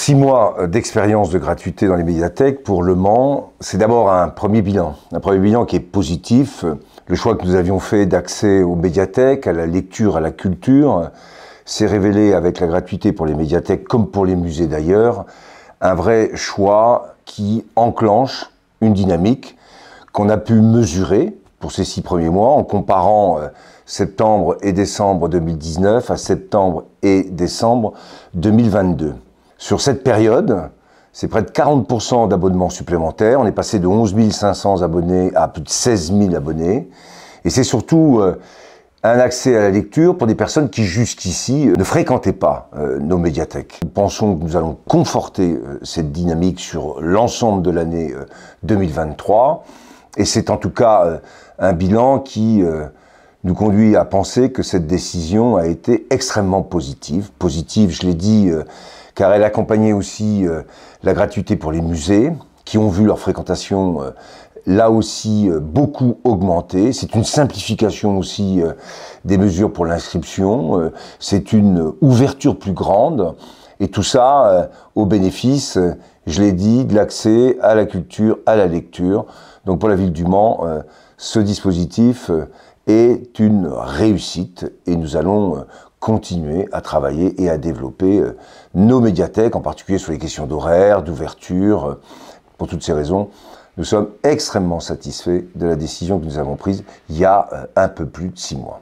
six mois euh, d'expérience de gratuité dans les médiathèques pour Le Mans, c'est d'abord un premier bilan, un premier bilan qui est positif. Le choix que nous avions fait d'accès aux médiathèques, à la lecture, à la culture, s'est révélé avec la gratuité pour les médiathèques comme pour les musées d'ailleurs, un vrai choix qui enclenche une dynamique qu'on a pu mesurer pour ces six premiers mois en comparant euh, septembre et décembre 2019 à septembre et décembre 2022. Sur cette période, c'est près de 40% d'abonnements supplémentaires. On est passé de 11 500 abonnés à plus de 16 000 abonnés. Et c'est surtout euh, un accès à la lecture pour des personnes qui jusqu'ici euh, ne fréquentaient pas euh, nos médiathèques. Nous pensons que nous allons conforter cette dynamique sur l'ensemble de l'année 2023. Et c'est en tout cas un bilan qui nous conduit à penser que cette décision a été extrêmement positive. Positive, je l'ai dit car elle accompagnait aussi euh, la gratuité pour les musées, qui ont vu leur fréquentation euh, là aussi euh, beaucoup augmenter. C'est une simplification aussi des mesures pour l'inscription. C'est une ouverture plus grande. Et tout ça au bénéfice, je l'ai dit, de l'accès à la culture, à la lecture. Donc pour la ville du Mans, ce dispositif est une réussite et nous allons continuer à travailler et à développer euh, nos médiathèques, en particulier sur les questions d'horaire, d'ouverture. Euh, pour toutes ces raisons, nous sommes extrêmement satisfaits de la décision que nous avons prise il y a euh, un peu plus de six mois.